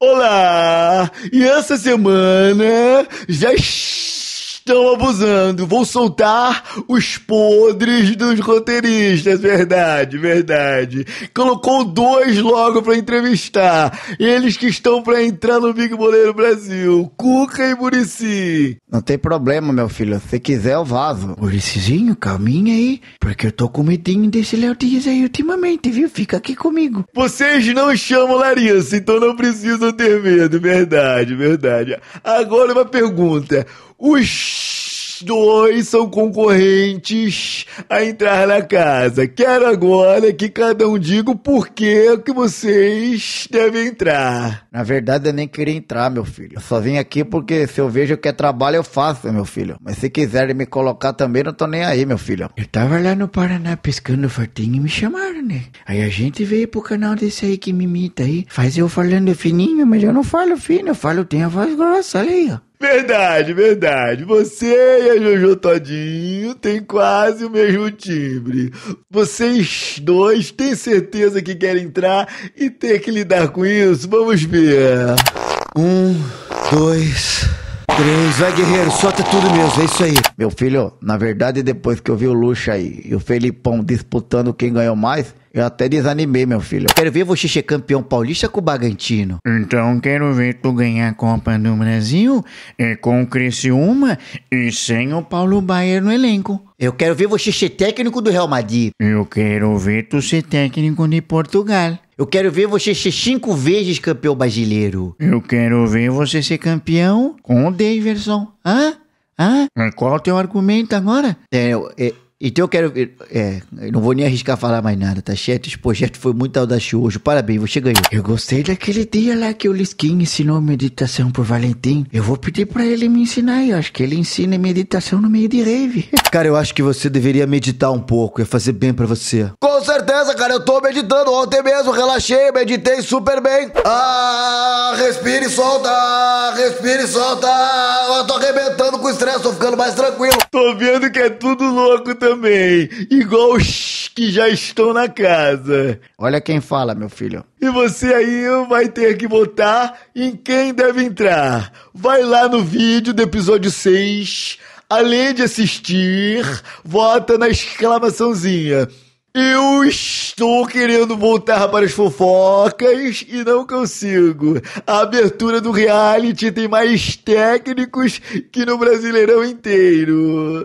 Olá! E essa semana já estão abusando. Vou soltar os podres dos roteiristas. Verdade, verdade. Colocou dois logo para entrevistar. Eles que estão para entrar no Big Boleiro Brasil. Cuca e Murici. Não tem problema, meu filho. Se quiser, eu vazo. Muricizinho, caminha aí. Porque eu tô com medinho desse Léo Dias aí ultimamente, viu? Fica aqui comigo. Vocês não chamam Larissa, então não precisam ter medo. Verdade, verdade. Agora uma pergunta. Os dois são concorrentes a entrar na casa. Quero agora que cada um diga o porquê que vocês devem entrar. Na verdade, eu nem queria entrar, meu filho. Eu só vim aqui porque se eu vejo que é trabalho, eu faço, meu filho. Mas se quiserem me colocar também, não tô nem aí, meu filho. Eu tava lá no Paraná pescando fortinho e me chamaram, né? Aí a gente veio pro canal desse aí que me imita aí. Faz eu falando fininho, mas eu não falo fino, eu falo, tenho a voz grossa, olha aí, ó. Verdade, verdade. Você e a Jojo Todinho têm quase o mesmo timbre. Vocês dois têm certeza que querem entrar e ter que lidar com isso? Vamos ver. Um, dois. Três, vai guerreiro, solta tudo mesmo, é isso aí. Meu filho, na verdade, depois que eu vi o Luxa aí e o Felipão disputando quem ganhou mais, eu até desanimei, meu filho. Eu quero ver você ser campeão paulista com o Bagantino. Então quero ver tu ganhar a Copa do Brasil e é, com o Criciúma e sem o Paulo Baier no elenco. Eu quero ver você ser técnico do Real Madrid. Eu quero ver tu ser técnico de Portugal. Eu quero ver você ser cinco vezes campeão brasileiro. Eu quero ver você ser campeão com o Daverson. Hã? Hã? Qual é o teu argumento agora? É, é, então eu quero. É, eu não vou nem arriscar falar mais nada, tá certo? Esse projeto foi muito audacioso. Parabéns, você ganhou. Eu gostei daquele dia lá que o Liskin ensinou meditação pro Valentim. Eu vou pedir para ele me ensinar. Eu acho que ele ensina meditação no meio de rave. Cara, eu acho que você deveria meditar um pouco. Ia fazer bem para você. Com certeza, cara. Eu tô meditando ontem mesmo. Relaxei, meditei super bem. Ah, respire e solta. Respire e solta. Eu tô arrebentando com o estresse. Tô ficando mais tranquilo. Tô vendo que é tudo louco também. Tá também, igual os que já estão na casa. Olha quem fala, meu filho. E você aí vai ter que votar em quem deve entrar. Vai lá no vídeo do episódio 6, além de assistir, vota na exclamaçãozinha. Eu estou querendo voltar para as fofocas e não consigo. A abertura do reality tem mais técnicos que no Brasileirão inteiro.